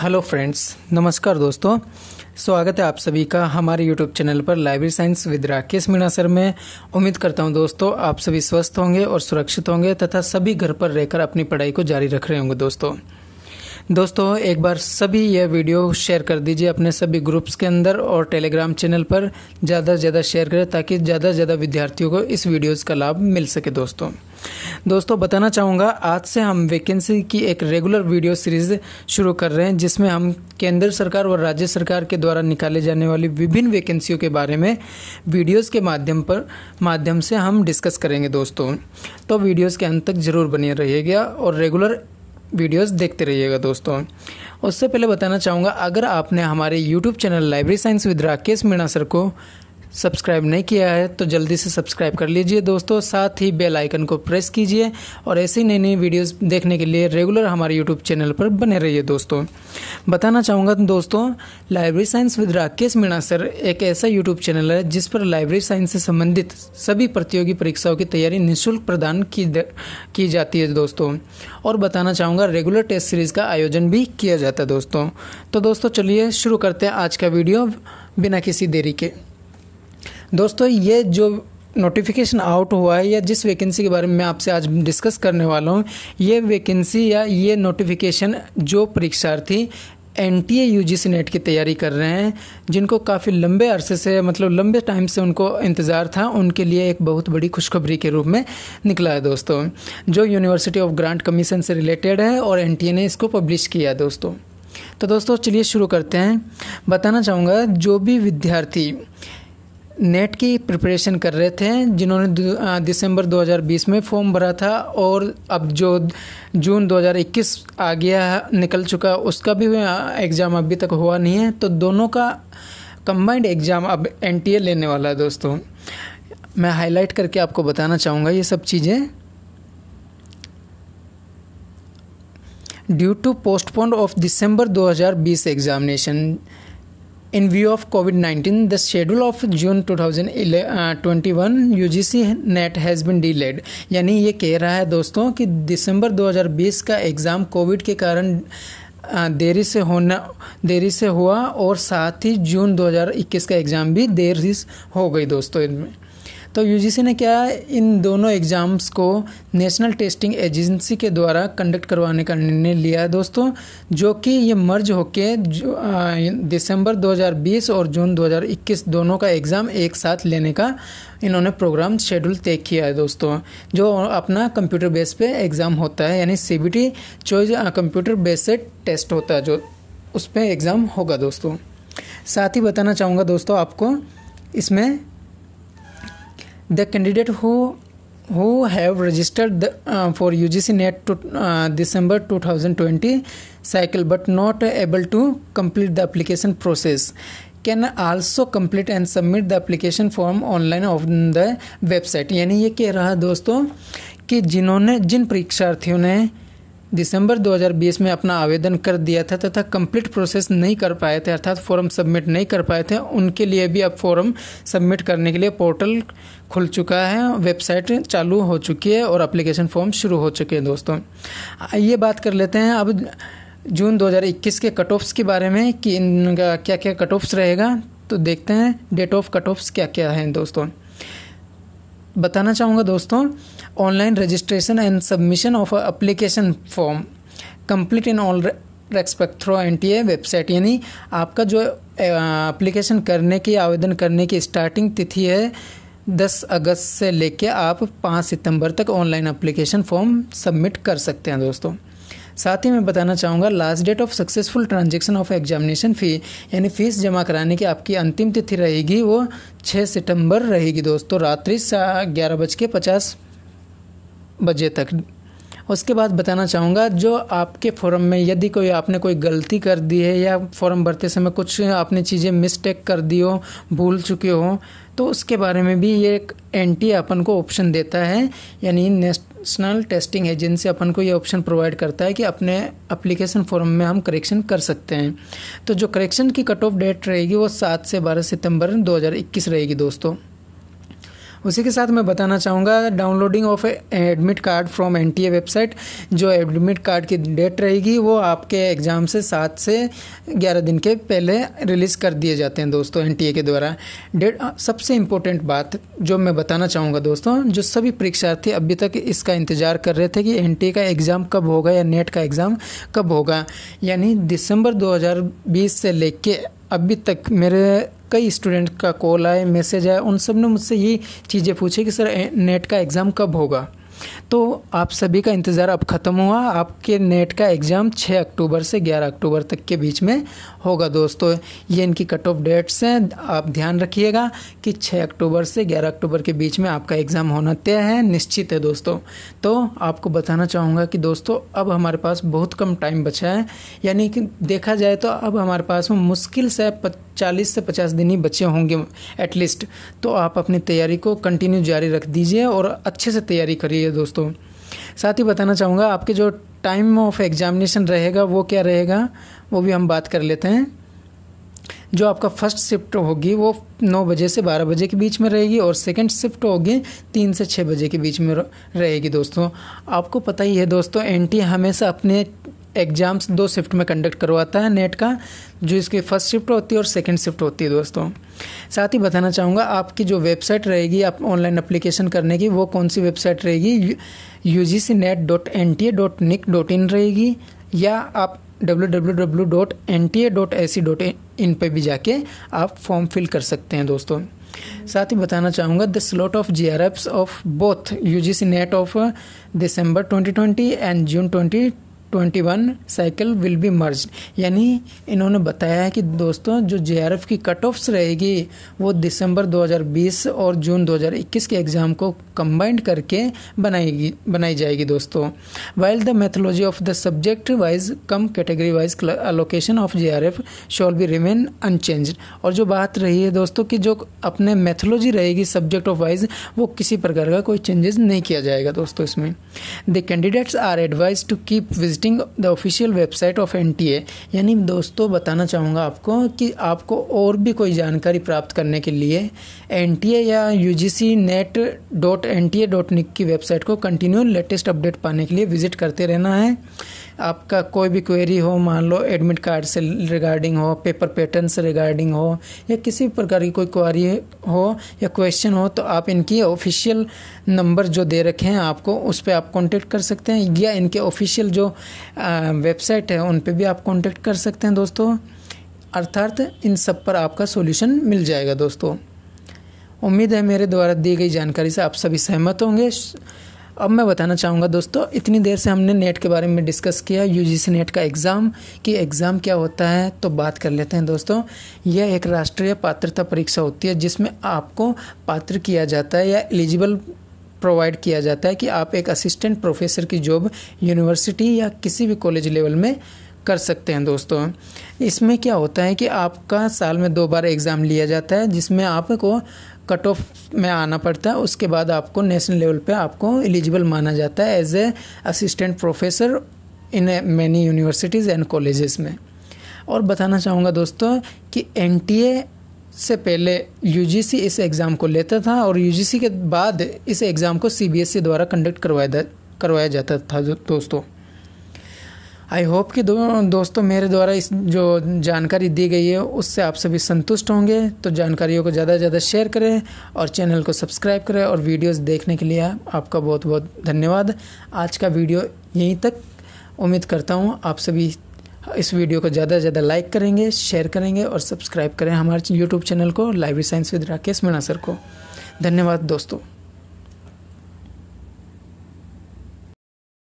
hello friends नमस्कार दोस्तों स्वागत है आप सभी का हमारे यूट्यूब चैनल पर library science with Rakesh Meena sir में उम्मीद करता हूं दोस्तों आप सभी स्वस्थ होंगे और सुरक्षित होंगे तथा सभी घर पर रहकर अपनी पढ़ाई को जारी रख रहे होंगे दोस्तों दोस्तों एक बार सभी यह वीडियो शेयर कर दीजिए अपने सभी ग्रुप्स के अंदर और टेलीग्राम चैनल पर ज़्यादा से ज़्यादा शेयर करें ताकि ज़्यादा से ज़्यादा विद्यार्थियों को इस वीडियोज़ का लाभ मिल सके दोस्तों दोस्तों बताना चाहूँगा आज से हम वैकेंसी की एक रेगुलर वीडियो सीरीज शुरू कर रहे हैं जिसमें हम केंद्र सरकार और राज्य सरकार के द्वारा निकाले जाने वाली विभिन्न वैकेंसियों के बारे में वीडियोस के माध्यम पर माध्यम से हम डिस्कस करेंगे दोस्तों तो वीडियोस के अंत तक ज़रूर बने रहिएगा और रेगुलर वीडियोस देखते रहिएगा दोस्तों उससे पहले बताना चाहूँगा अगर आपने हमारे YouTube channel library science with Rakesh Meena sir को सब्सक्राइब नहीं किया है तो जल्दी से सब्सक्राइब कर लीजिए दोस्तों साथ ही बेल आइकन को प्रेस कीजिए और ऐसी नई नई वीडियोस देखने के लिए रेगुलर हमारे यूट्यूब चैनल पर बने रहिए दोस्तों बताना चाहूँगा दोस्तों library science with Rakesh Meena sir एक ऐसा यूट्यूब चैनल है जिस पर लाइब्रेरी साइंस से संबंधित सभी प्रतियोगी परीक्षाओं की तैयारी निःशुल्क प्रदान की की जाती है दोस्तों और बताना चाहूँगा रेगुलर टेस्ट सीरीज़ का आयोजन भी किया जाता है दोस्तों तो दोस्तों चलिए शुरू करते हैं आज का वीडियो बिना किसी देरी के दोस्तों ये जो नोटिफिकेशन आउट हुआ है या जिस वैकेंसी के बारे में मैं आपसे आज डिस्कस करने वाला हूँ ये वैकेंसी या ये नोटिफिकेशन जो परीक्षार्थी N T A U G C NET की तैयारी कर रहे हैं जिनको काफ़ी लंबे अरसे से मतलब लंबे टाइम से उनको इंतज़ार था उनके लिए एक बहुत बड़ी खुशखबरी के रूप में निकला है दोस्तों जो यूनिवर्सिटी ऑफ ग्रांट कमीशन से रिलेटेड है और एन टी ए ने इसको पब्लिश किया है दोस्तों तो दोस्तों चलिए शुरू करते हैं बताना चाहूँगा जो भी विद्यार्थी नेट की प्रिपरेशन कर रहे थे जिन्होंने दिसंबर 2020 में फॉर्म भरा था और अब जो जून 2021 आ गया निकल चुका उसका भी एग्ज़ाम अभी तक हुआ नहीं है तो दोनों का कंबाइंड एग्ज़ाम अब एन लेने वाला है दोस्तों मैं हाईलाइट करके आपको बताना चाहूँगा ये सब चीज़ें ड्यू टू पोस्टपोन ऑफ दिसंबर 2020 examination In view of COVID 19, the twenty one U 2021 C NET has been delayed यानी ये कह रहा है दोस्तों कि दिसंबर 2020 का एग्ज़ाम कोविड के कारण uh, देरी से होना देरी से हुआ और साथ ही जून 2021 का एग्ज़ाम भी देरी हो गई दोस्तों इनमें तो यूजीसी ने क्या इन दोनों एग्ज़ाम्स को नेशनल टेस्टिंग एजेंसी के द्वारा कंडक्ट करवाने का निर्णय लिया है दोस्तों जो कि ये मर्ज होके दिसंबर 2020 और जून 2021 दोनों का एग्ज़ाम एक साथ लेने का इन्होंने प्रोग्राम शेड्यूल तय किया है दोस्तों जो अपना कंप्यूटर बेस पे एग्ज़ाम होता है यानी C B T choice computer base से टेस्ट होता है जो उस पर एग्ज़ाम होगा दोस्तों साथ ही बताना चाहूँगा दोस्तों आपको इसमें the candidate who who have registered for U G C NET two December two thousand twenty cycle but not able to complete the application process can also complete and submit the application form online of the website यानी ये कह रहा है दोस्तों कि जिन्होंने जिन परीक्षार्थियों ने दिसंबर 2020 में अपना आवेदन कर दिया था तथा कंप्लीट प्रोसेस नहीं कर पाए थे अर्थात फॉर्म सबमिट नहीं कर पाए थे उनके लिए भी अब फॉर्म सबमिट करने के लिए पोर्टल खुल चुका है वेबसाइट चालू हो चुकी है और एप्लीकेशन फॉर्म शुरू हो चुके हैं दोस्तों ये बात कर लेते हैं अब जून 2021 के कट ऑफ्स के बारे में कि इनका क्या क्या कट ऑफ्स रहेगा तो देखते हैं डेट ऑफ कट ऑफ्स क्या क्या हैं दोस्तों बताना चाहूँगा दोस्तों online registration and submission of application form complete in all respect through N T A website यानी आपका जो अप्लीकेशन करने की आवेदन करने की स्टार्टिंग तिथि है दस अगस्त से लेकर आप पाँच सितंबर तक ऑनलाइन अप्लीकेशन फॉर्म सबमिट कर सकते हैं दोस्तों साथ ही मैं बताना चाहूँगा last date of successful transaction of examination fee यानी फ़ीस जमा कराने की आपकी अंतिम तिथि रहेगी वो छः सितंबर रहेगी दोस्तों रात्रि ग्यारह बज के पचास बजे तक उसके बाद बताना चाहूँगा जो आपके फॉर्म में यदि कोई आपने कोई गलती कर दी है या फॉर्म भरते समय कुछ आपने चीज़ें मिस्टेक कर दी हो भूल चुके हो तो उसके बारे में भी ये एक एंटी अपन को ऑप्शन देता है यानी नेशनल टेस्टिंग एजेंसी अपन को ये ऑप्शन प्रोवाइड करता है कि अपने अप्लीकेशन फॉर्म में हम करेक्शन कर सकते हैं तो जो करेक्शन की कट ऑफ डेट रहेगी वो सात से बारह सितंबर दो रहेगी दोस्तों उसी के साथ मैं बताना चाहूँगा downloading of admit card from N website जो एडमिट कार्ड की डेट रहेगी वो आपके एग्ज़ाम से सात से ग्यारह दिन के पहले रिलीज़ कर दिए जाते हैं दोस्तों एन के द्वारा डेट सबसे इम्पोर्टेंट बात जो मैं बताना चाहूँगा दोस्तों जो सभी परीक्षार्थी अभी तक इसका इंतज़ार कर रहे थे कि एन का एग्ज़ाम कब होगा या नेट e का एग्ज़ाम कब होगा यानी दिसंबर 2020 से लेके अभी तक मेरे कई स्टूडेंट का कॉल आए मैसेज आए उन सब ने मुझसे यही चीज़ें पूछी कि सर नेट का एग्ज़ाम कब होगा तो आप सभी का इंतज़ार अब ख़त्म हुआ आपके नेट का एग्ज़ाम 6 अक्टूबर से 11 अक्टूबर तक के बीच में होगा दोस्तों ये इनकी कट ऑफ डेट्स हैं आप ध्यान रखिएगा कि 6 अक्टूबर से 11 अक्टूबर के बीच में आपका एग्ज़ाम होना तय है निश्चित है दोस्तों तो आपको बताना चाहूँगा कि दोस्तों अब हमारे पास बहुत कम टाइम बचा है यानी कि देखा जाए तो अब हमारे पास मुश्किल से चालीस से पचास दिन ही बचे होंगे एटलीस्ट तो आप अपनी तैयारी को कंटिन्यू जारी रख दीजिए और अच्छे से तैयारी करिए चाहिए दोस्तों साथ ही बताना चाहूँगा आपके जो टाइम ऑफ एग्जामिनेशन रहेगा वो क्या रहेगा वो भी हम बात कर लेते हैं जो आपका फर्स्ट शिफ्ट होगी वो नौ बजे से बारह बजे के बीच में रहेगी और सेकंड शिफ्ट होगी तीन से छः बजे के बीच में रहेगी दोस्तों आपको पता ही है दोस्तों एनटी हमेशा अपने एग्ज़ाम्स दो शिफ्ट में कंडक्ट करवाता है नेट का जो इसकी फ़र्स्ट शिफ्ट होती है और सेकेंड शिफ्ट होती है दोस्तों साथ ही बताना चाहूँगा आपकी जो वेबसाइट रहेगी आप ऑनलाइन अप्लीकेशन करने की वो कौन सी वेबसाइट रहेगी U G C NET dot N T A dot nic dot in रहेगी या आप W W W dot N T A dot A C dot in पर भी जाके आप फॉर्म फिल कर सकते हैं दोस्तों साथ ही बताना चाहूँगा the slot of G R Fs of both U G C NET of December twenty twenty and June twenty twenty one cycle will be merged यानी इन्होंने बताया है कि दोस्तों जो जे की कट ऑफ्स रहेगी वो दिसंबर 2020 और जून 2021 के एग्ज़ाम को कंबाइंड करके बनाएगी बनाई जाएगी दोस्तों while the methodology of the subject wise cum category wise allocation of J R F shall be remain unchanged और जो बात रही है दोस्तों कि जो अपने मेथोलॉजी रहेगी सब्जेक्ट ऑफ वाइज वो किसी प्रकार का कोई चेंजेस नहीं किया जाएगा दोस्तों इसमें the candidates are advised to keep visit visiting the official website of N यानी दोस्तों बताना चाहूँगा आपको कि आपको और भी कोई जानकारी प्राप्त करने के लिए एन या U NET dot N T A dot nic की वेबसाइट को कंटिन्यू लेटेस्ट अपडेट पाने के लिए विजिट करते रहना है आपका कोई भी क्वेरी हो मान लो एडमिट कार्ड से रिगार्डिंग हो पेपर पैटर्न से रिगार्डिंग हो या किसी भी प्रकार की कोई क्वारी हो या क्वेश्चन हो तो आप इनकी ऑफिशियल नंबर जो दे रखे हैं आपको उस पर आप कॉन्टेक्ट कर सकते हैं या इनके ऑफिशियल जो वेबसाइट है उन पर भी आप कॉन्टेक्ट कर सकते हैं दोस्तों अर्थात इन सब पर आपका सोल्यूशन मिल जाएगा दोस्तों उम्मीद है मेरे द्वारा दी गई जानकारी से आप सभी सहमत होंगे अब मैं बताना चाहूँगा दोस्तों इतनी देर से हमने नेट के बारे में डिस्कस किया यूजीसी नेट का एग्ज़ाम कि एग्ज़ाम क्या होता है तो बात कर लेते हैं दोस्तों यह एक राष्ट्रीय पात्रता परीक्षा होती है जिसमें आपको पात्र किया जाता है या एलिजिबल प्रोवाइड किया जाता है कि आप एक असिस्टेंट प्रोफेसर की जॉब यूनिवर्सिटी या किसी भी कॉलेज लेवल में कर सकते हैं दोस्तों इसमें क्या होता है कि आपका साल में दो बार एग्ज़ाम लिया जाता है जिसमें आपको कट ऑफ में आना पड़ता है उसके बाद आपको नेशनल लेवल पे आपको एलिजिबल माना जाता है as a assistant professor in many universities and colleges में और बताना चाहूँगा दोस्तों कि एन से पहले यू इस एग्ज़ाम को लेता था और यू के बाद इस एग्ज़ाम को सी द्वारा कंडक्ट करवाया करवाया जाता था दोस्तों आई होप कि दो दोस्तों मेरे द्वारा इस जो जानकारी दी गई है उससे आप सभी संतुष्ट होंगे तो जानकारियों को ज़्यादा से ज़्यादा शेयर करें और चैनल को सब्सक्राइब करें और वीडियोस देखने के लिए आपका बहुत बहुत धन्यवाद आज का वीडियो यहीं तक उम्मीद करता हूँ आप सभी इस वीडियो को ज़्यादा से ज़्यादा लाइक करेंगे शेयर करेंगे और सब्सक्राइब करें हमारे यूट्यूब चैनल को library science with Rakesh Meena sir को धन्यवाद दोस्तों